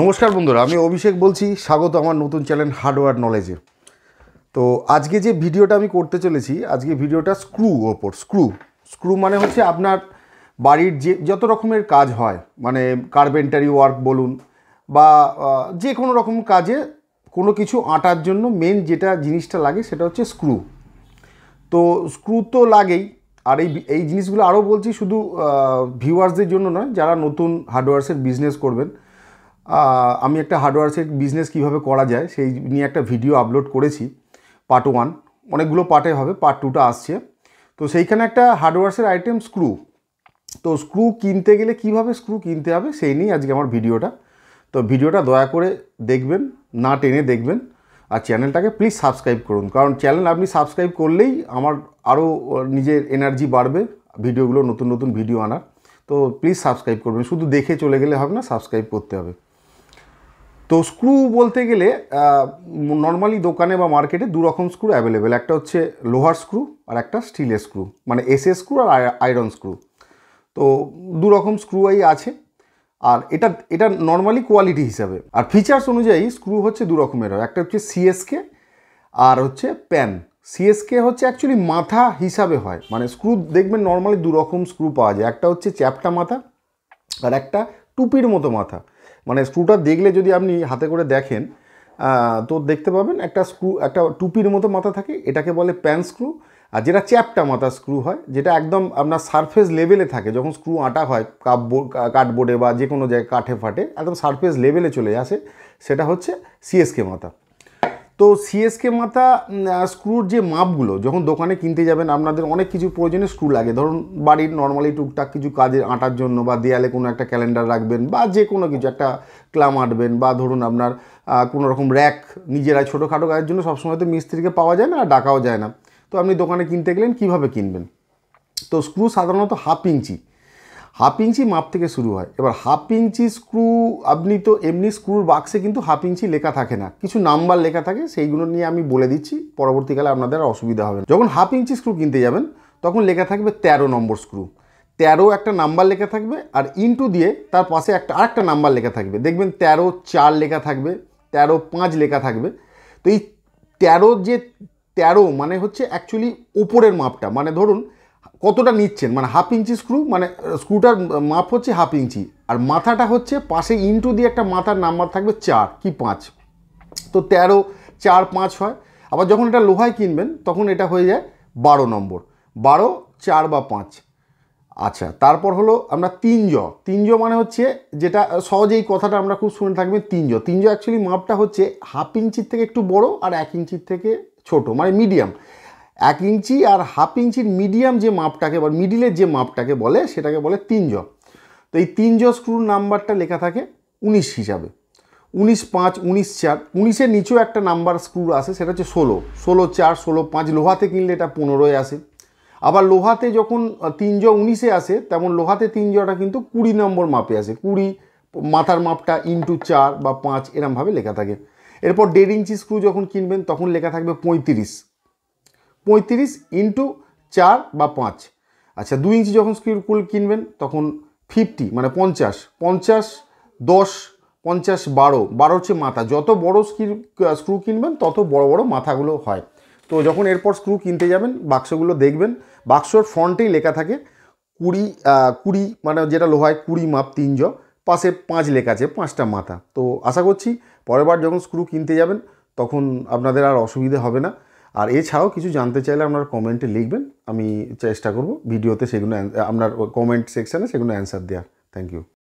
নমস্কার বন্ধুরা আমি অভিষেক বলছি স্বাগত আমার নতুন চ্যানেল হার্ডওয়্যার নলেজে তো আজকে যে ভিডিওটা আমি করতে চলেছি আজকে ভিডিওটা স্ক্রু ওপর স্ক্রু স্ক্রু মানে হচ্ছে আপনার বাড়ির যে যত রকমের কাজ হয় মানে কার্পেন্টারি ওয়ার্ক বলুন বা যে কোনো রকম কাজে কোনো কিছু আটার জন্য মেন যেটা জিনিসটা লাগে সেটা হচ্ছে স্ক্রু তো স্ক্রু তো লাগেই আর এই এই জিনিসগুলো আরও বলছি শুধু ভিউয়ার্সদের জন্য নয় যারা নতুন হার্ডওয়্যার্সের বিজনেস করবেন আমি একটা হার্ডওয়ার্সের বিজনেস কিভাবে করা যায় সেই নিয়ে একটা ভিডিও আপলোড করেছি পার্ট ওয়ান অনেকগুলো পার্টে হবে পার্ট টুটা আসছে তো সেইখানে একটা হার্ডওয়ার্সের আইটেম স্ক্রু তো স্ক্রু কিনতে গেলে কিভাবে স্ক্রু কিনতে হবে সেই নিয়েই আজকে আমার ভিডিওটা তো ভিডিওটা দয়া করে দেখবেন না টেনে দেখবেন আর চ্যানেলটাকে প্লিজ সাবস্ক্রাইব করুন কারণ চ্যানেল আপনি সাবস্ক্রাইব করলেই আমার আরও নিজের এনার্জি বাড়বে ভিডিওগুলো নতুন নতুন ভিডিও আনার তো প্লিজ সাবস্ক্রাইব করবেন শুধু দেখে চলে গেলে হবে না সাবস্ক্রাইব করতে হবে তো স্ক্রু বলতে গেলে নর্মালি দোকানে বা মার্কেটে দু রকম স্ক্রু অ্যাভেলেবেল একটা হচ্ছে লোহার স্ক্রু আর একটা স্টিলের স্ক্রু মানে এসএ স্ক্রু আর আয়রন স্ক্রু তো দু রকম স্ক্রুই আছে আর এটা এটা নর্মালি কোয়ালিটি হিসাবে আর ফিচার্স অনুযায়ী স্ক্রু হচ্ছে দু রকমের হয় একটা হচ্ছে সিএসকে আর হচ্ছে প্যান সিএসকে হচ্ছে অ্যাকচুয়ালি মাথা হিসাবে হয় মানে স্ক্রু দেখবেন নর্মালি দু রকম স্ক্রু পাওয়া যায় একটা হচ্ছে চ্যাপটা মাথা আর একটা টুপির মতো মাথা মানে স্ক্রুটা দেখলে যদি আপনি হাতে করে দেখেন তো দেখতে পাবেন একটা স্ক্রু একটা টুপির মতো মাথা থাকে এটাকে বলে প্যান স্ক্রু আর যেটা চ্যাপটা মাথা স্ক্রু হয় যেটা একদম আপনার সারফেস লেভেলে থাকে যখন স্ক্রু আটা হয় কাপবোর্ড কাঠবোর্ডে বা যে কোনো জায়গায় কাঠে ফাটে একদম সারফেস লেভেলে চলে আসে সেটা হচ্ছে সিএসকে মাথা তো সিএসকে মাথা স্ক্রুর যে মাপগুলো যখন দোকানে কিনতে যাবেন আপনাদের অনেক কিছু প্রয়োজনে স্ক্রু লাগে ধরুন বাড়ির নর্মালি টুকটাক কিছু কাজের আঁটার জন্য বা দেয়ালে কোনো একটা ক্যালেন্ডার রাখবেন বা যে কোনো কিছু একটা ক্লাম আঁটবেন বা ধরুন আপনার কোনো রকম র্যাক নিজেরা ছোটোখাটো কাজের জন্য সবসময় তো মিস্ত্রিকে পাওয়া যায় না আর ডাকাও যায় না তো আপনি দোকানে কিনতে গেলেন কিভাবে কিনবেন তো স্ক্রু সাধারণত হাফ ইঞ্চি হাফ ইঞ্চি মাপ থেকে শুরু হয় এবার হাফ ইঞ্চি স্ক্রু আপনি তো এমনি স্ক্রুর বাক্সে কিন্তু হাফ ইঞ্চি লেখা থাকে না কিছু নাম্বার লেখা থাকে সেইগুলো নিয়ে আমি বলে দিচ্ছি পরবর্তীকালে আপনাদের অসুবিধা হবে যখন হাফ ইঞ্চি স্ক্রু কিনতে যাবেন তখন লেখা থাকবে ১৩ নম্বর স্ক্রু তেরো একটা নাম্বার লেখা থাকবে আর ইনটু দিয়ে তার পাশে একটা আরেকটা নাম্বার লেখা থাকবে দেখবেন তেরো চার লেখা থাকবে তেরো পাঁচ লেখা থাকবে তো এই তেরো যে তেরো মানে হচ্ছে অ্যাকচুয়ালি ওপরের মাপটা মানে ধরুন কতটা নিচ্ছেন মানে হাফ ইঞ্চি স্ক্রু মানে স্ক্রুটার মাপ হচ্ছে হাফ ইঞ্চি আর মাথাটা হচ্ছে পাশে ইনটু দিয়ে একটা মাথার নাম্বার থাকবে চার কি পাঁচ তো তেরো চার পাঁচ হয় আবার যখন এটা লোহায় কিনবেন তখন এটা হয়ে যায় বারো নম্বর বারো চার বা পাঁচ আচ্ছা তারপর হলো আমরা তিন জ তিন জ মানে হচ্ছে যেটা সহজেই কথাটা আমরা খুব শুনে থাকবেন তিন জ অ্যাকচুয়ালি মাপটা হচ্ছে হাফ ইঞ্চির থেকে একটু বড় আর এক ইঞ্চির থেকে ছোট মানে মিডিয়াম এক ইঞ্চি আর হাফ ইঞ্চির মিডিয়াম যে মাপটাকে বলে মিডিলের যে মাপটাকে বলে সেটাকে বলে তিন জ তো এই তিন জ স্ক্রুর নাম্বারটা লেখা থাকে উনিশ হিসাবে উনিশ পাঁচ উনিশ চার উনিশের নিচেও একটা নাম্বার স্ক্রু আসে সেটা হচ্ছে ষোলো ষোলো চার ষোলো পাঁচ লোহাতে কিনলে এটা পনেরোয় আসে আবার লোহাতে যখন তিন জ উনিশে আসে তেমন লোহাতে তিন জটা কিন্তু কুড়ি নম্বর মাপে আসে কুড়ি মাথার মাপটা ইন্টু চার বা পাঁচ এরমভাবে লেখা থাকে এরপর দেড় ইঞ্চি স্ক্রু যখন কিনবেন তখন লেখা থাকবে পঁয়ত্রিশ পঁয়ত্রিশ ইন্টু চার বা পাঁচ আচ্ছা দু ইঞ্চি যখন কুল কিনবেন তখন ফিফটি মানে পঞ্চাশ পঞ্চাশ দশ পঞ্চাশ বারো বারো হচ্ছে মাথা যত বড় স্ক্রু স্ক্রু কিনবেন তত বড় বড় মাথাগুলো হয় তো যখন এরপর স্ক্রু কিনতে যাবেন বাক্সগুলো দেখবেন বাক্সর ফ্রন্টেই লেখা থাকে কুড়ি কুড়ি মানে যেটা লোহায় কুড়ি মাপ তিন জ পাশে পাঁচ লেখা আছে পাঁচটা মাথা তো আশা করছি পরের বার যখন স্ক্রু কিনতে যাবেন তখন আপনাদের আর অসুবিধে হবে না আর এছাড়াও কিছু জানতে চাইলে আপনারা কমেন্টে লিখবেন আমি চেষ্টা করব ভিডিওতে সেগুলো আপনার কমেন্ট সেকশানে সেগুলো অ্যান্সার দেওয়ার থ্যাংক ইউ